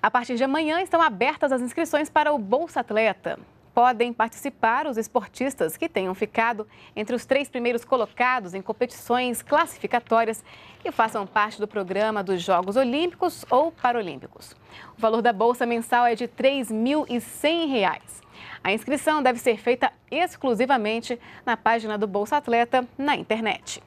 A partir de amanhã estão abertas as inscrições para o Bolsa Atleta. Podem participar os esportistas que tenham ficado entre os três primeiros colocados em competições classificatórias que façam parte do programa dos Jogos Olímpicos ou Paralímpicos. O valor da bolsa mensal é de R$ 3.100. A inscrição deve ser feita exclusivamente na página do Bolsa Atleta na internet.